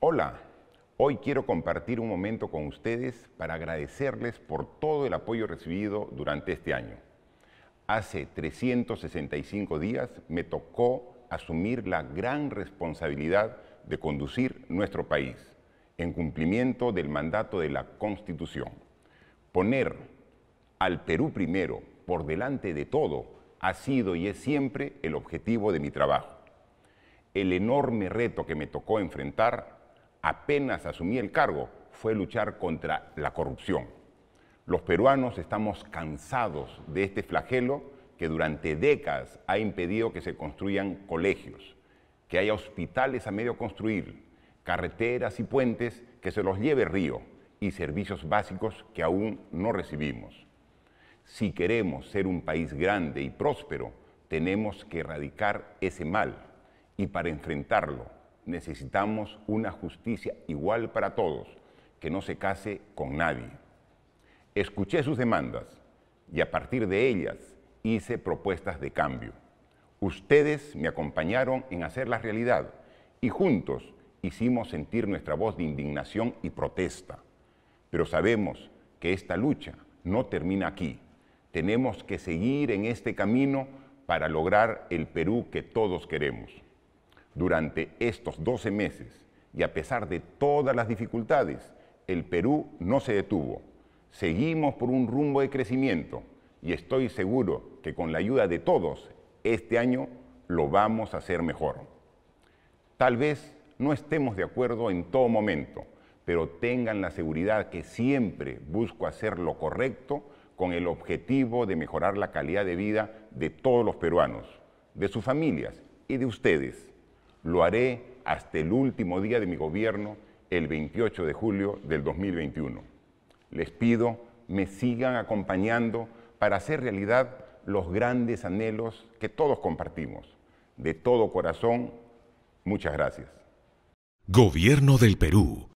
Hola, hoy quiero compartir un momento con ustedes para agradecerles por todo el apoyo recibido durante este año. Hace 365 días me tocó asumir la gran responsabilidad de conducir nuestro país en cumplimiento del mandato de la Constitución. Poner al Perú primero, por delante de todo, ha sido y es siempre el objetivo de mi trabajo. El enorme reto que me tocó enfrentar apenas asumí el cargo fue luchar contra la corrupción. Los peruanos estamos cansados de este flagelo que durante décadas ha impedido que se construyan colegios, que haya hospitales a medio construir, carreteras y puentes que se los lleve río y servicios básicos que aún no recibimos. Si queremos ser un país grande y próspero, tenemos que erradicar ese mal y para enfrentarlo necesitamos una justicia igual para todos, que no se case con nadie. Escuché sus demandas y a partir de ellas hice propuestas de cambio. Ustedes me acompañaron en hacerlas realidad y juntos hicimos sentir nuestra voz de indignación y protesta. Pero sabemos que esta lucha no termina aquí. Tenemos que seguir en este camino para lograr el Perú que todos queremos. Durante estos 12 meses y a pesar de todas las dificultades, el Perú no se detuvo. Seguimos por un rumbo de crecimiento y estoy seguro que con la ayuda de todos, este año lo vamos a hacer mejor. Tal vez no estemos de acuerdo en todo momento, pero tengan la seguridad que siempre busco hacer lo correcto con el objetivo de mejorar la calidad de vida de todos los peruanos, de sus familias y de ustedes. Lo haré hasta el último día de mi gobierno, el 28 de julio del 2021. Les pido me sigan acompañando para hacer realidad los grandes anhelos que todos compartimos. De todo corazón, muchas gracias. Gobierno del Perú.